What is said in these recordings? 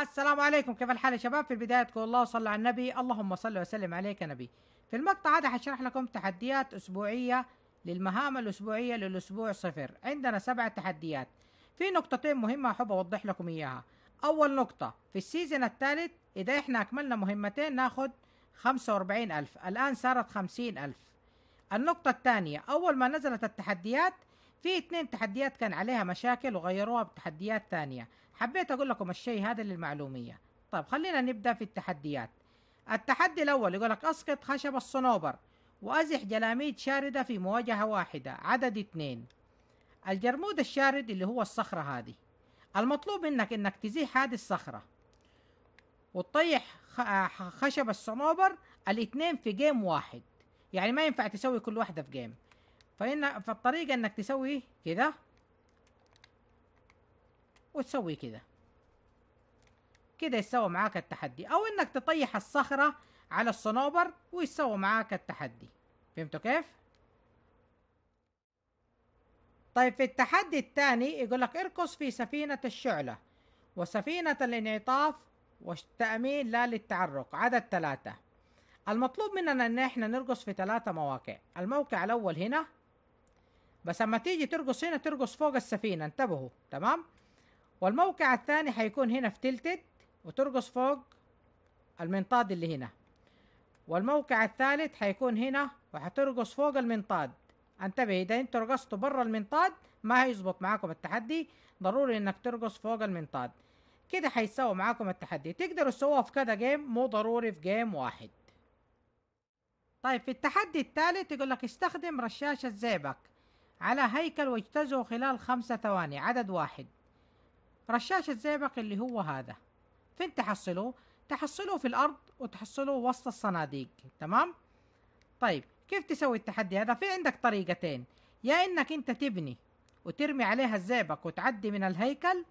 السلام عليكم كيف الحال يا شباب في البداية تقول الله صل على النبي اللهم صل وسلم عليك يا نبي في المقطع هذا حشرح لكم تحديات أسبوعية للمهام الأسبوعية للأسبوع صفر عندنا سبع تحديات في نقطتين مهمة أحب أوضح لكم إياها أول نقطة في السيزن الثالث إذا إحنا أكملنا مهمتين ناخذ 45 ألف الآن صارت 50 ألف النقطة الثانية أول ما نزلت التحديات في اثنين تحديات كان عليها مشاكل وغيروها بتحديات ثانية حبيت أقول لكم الشيء هذا للمعلومية طيب خلينا نبدأ في التحديات التحدي الأول يقول لك أسقط خشب الصنوبر وأزح جلاميد شاردة في مواجهة واحدة عدد اثنين الجرمود الشارد اللي هو الصخرة هذه المطلوب منك انك تزيح هذه الصخرة وتطيح آه، خشب الصنوبر الاثنين في جيم واحد يعني ما ينفع تسوي كل واحده في جيم فإن فالطريقة إنك تسوي كذا وتسوي كذا كذا يسوي معاك التحدي أو إنك تطيح الصخرة على الصنوبر ويسوي معاك التحدي فهمتوا كيف؟ طيب في التحدي الثاني يقول لك ارقص في سفينة الشعلة وسفينة الانعطاف والتأمين لا للتعرق عدد ثلاثة المطلوب مننا ان احنا نرقص في ثلاثة مواقع الموقع الاول هنا بس اما تيجي ترقص هنا ترقص فوق السفينة انتبهوا تمام والموقع الثاني حيكون هنا في تلتت وترقص فوق المنطاد اللي هنا والموقع الثالث حيكون هنا وحترقص فوق المنطاد انتبه اذا انتوا رقصتوا برا المنطاد ما هيزبط معاكم التحدي ضروري انك ترقص فوق المنطاد كده هيساوي معاكم التحدي تقدروا تسووها في كذا جيم مو ضروري في جيم واحد طيب في التحدي الثالث يقول لك استخدم رشاشة زيبك على هيكل واجتزه خلال خمسة ثواني عدد واحد رشاش زيبك اللي هو هذا فين تحصلوه؟ تحصلوه في الأرض وتحصلوه وسط الصناديق تمام؟ طيب كيف تسوي التحدي هذا؟ في عندك طريقتين يا إنك أنت تبني وترمي عليها الزيبك وتعدي من الهيكل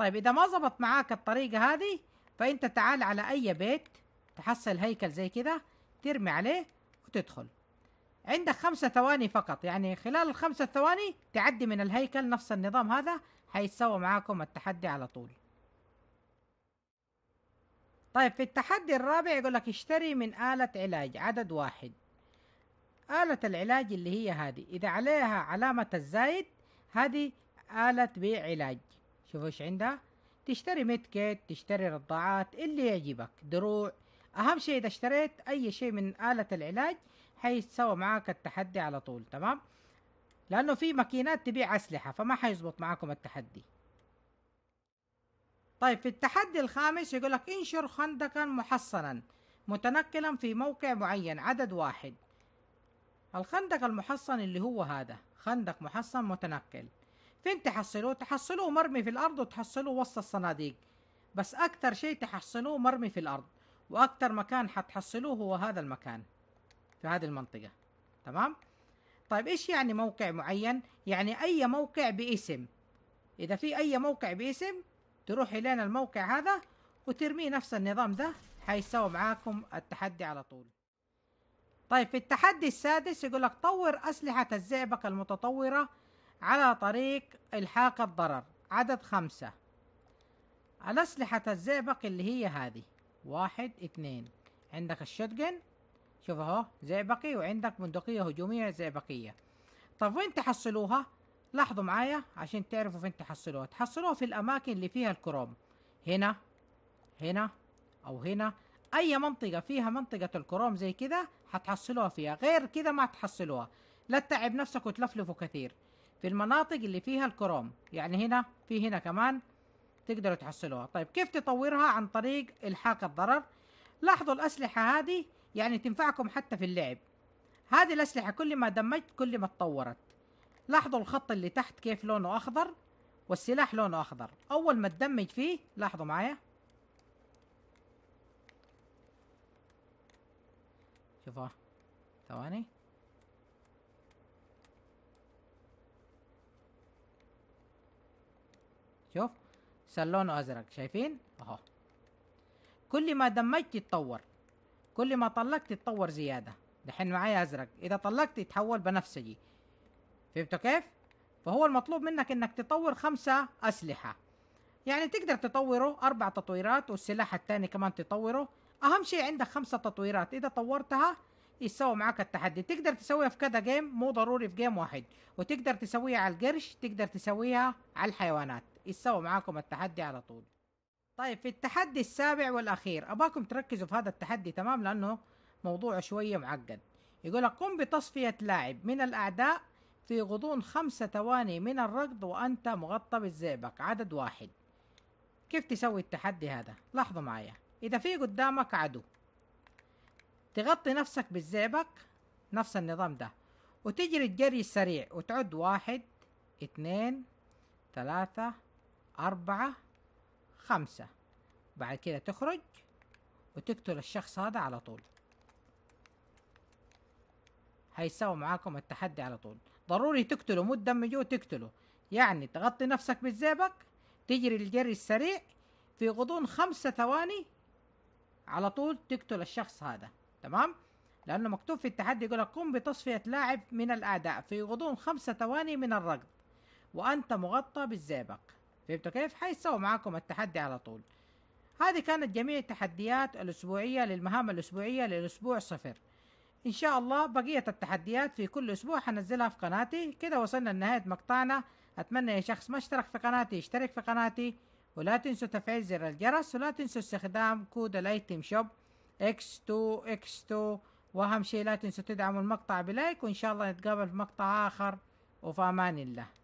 طيب إذا ما زبط معاك الطريقة هذه فأنت تعال على أي بيت تحصل هيكل زي كده ترمي عليه وتدخل عندك خمسة ثواني فقط يعني خلال الخمسة ثواني تعدي من الهيكل نفس النظام هذا حيتسوى معاكم التحدي على طول طيب في التحدي الرابع يقول لك اشتري من آلة علاج عدد واحد آلة العلاج اللي هي هذه إذا عليها علامة الزايد هذه آلة بيع علاج شوفوا ايش عندها تشتري كيت تشتري رضاعات اللي يعجبك دروع اهم شيء اذا اشتريت اي شيء من آلة العلاج حيتسوى معاك التحدي على طول تمام لانه في ماكينات تبيع اسلحة فما حيزبط معاكم التحدي طيب في التحدي الخامس يقول لك انشر خندقا محصنا متنقلا في موقع معين عدد واحد الخندق المحصن اللي هو هذا خندق محصن متنقل فين تحصلوه تحصلوه مرمي في الارض وتحصلوه وسط الصناديق بس اكتر شيء تحصلوه مرمي في الارض واكتر مكان حتحصلوه هو هذا المكان في هذه المنطقه تمام طيب ايش يعني موقع معين يعني اي موقع باسم اذا في اي موقع باسم تروح الين الموقع هذا وترميه نفس النظام ده حيسوي معاكم التحدي على طول طيب في التحدي السادس يقول لك طور أسلحة الزئبق المتطورة على طريق إلحاق الضرر عدد خمسة الأسلحة الزئبق اللي هي هذه واحد اثنين عندك الشوتجن شوف اهو زئبقي وعندك بندقية هجومية زئبقية طب وين تحصلوها؟ لاحظوا معايا عشان تعرفوا فين تحصلوها تحصلوها في الأماكن اللي فيها الكروم هنا هنا أو هنا أي منطقة فيها منطقة الكروم زي كذا هتحصلوها فيها غير كذا ما تحصلوها لا تتعب نفسك وتلفلفوا كثير في المناطق اللي فيها الكروم يعني هنا في هنا كمان تقدروا تحصلوها طيب كيف تطورها عن طريق الحاق الضرر لاحظوا الأسلحة هذه يعني تنفعكم حتى في اللعب هذه الأسلحة كل ما دمجت كل ما اتطورت لاحظوا الخط اللي تحت كيف لونه أخضر والسلاح لونه أخضر أول ما تدمج فيه لاحظوا معايا شوفوا ثواني شوف صار لونه ازرق شايفين اهو كل ما دمجت يتطور كل ما طلقت يتطور زياده دحين معايا ازرق اذا طلقت يتحول بنفسجي فهمتوا كيف فهو المطلوب منك انك تطور خمسة اسلحة يعني تقدر تطوره اربع تطويرات والسلاح الثاني كمان تطوره اهم شيء عندك خمسة تطويرات اذا طورتها يسوي معاك التحدي تقدر تسويها في كذا جيم مو ضروري في جيم واحد وتقدر تسويها على القرش تقدر تسويها على الحيوانات يتسوى معاكم التحدي على طول طيب في التحدي السابع والاخير اباكم تركزوا في هذا التحدي تمام لانه موضوع شويه معقد يقول قم بتصفيه لاعب من الاعداء في غضون خمسة ثواني من الركض وأنت مغطى بالزئبق عدد واحد كيف تسوي التحدي هذا؟ لاحظوا معايا إذا في قدامك عدو تغطي نفسك بالزئبق نفس النظام ده وتجري الجري السريع وتعد واحد اثنين ثلاثة أربعة خمسة بعد كده تخرج وتقتل الشخص هذا على طول هيساوي معاكم التحدي على طول ضروري تقتله مو تدمجه وتقتله يعني تغطي نفسك بالزيبك تجري الجري السريع في غضون خمسة ثواني على طول تقتل الشخص هذا تمام لأنه مكتوب في التحدي يقول قم بتصفية لاعب من الأعداء في غضون خمسة ثواني من الركض وأنت مغطى بالزئبق فهمتوا كيف؟ حيسوي معاكم التحدي على طول. هذه كانت جميع التحديات الأسبوعية للمهام الأسبوعية للأسبوع صفر إن شاء الله بقية التحديات في كل أسبوع حنزلها في قناتي كده وصلنا لنهاية مقطعنا أتمنى يا شخص ما اشترك في قناتي يشترك في قناتي ولا تنسوا تفعيل زر الجرس ولا تنسوا استخدام كود الايتم شوب X2 X2 وأهم شيء لا تنسوا تدعموا المقطع بلايك وإن شاء الله نتقابل في مقطع آخر وفي أمان الله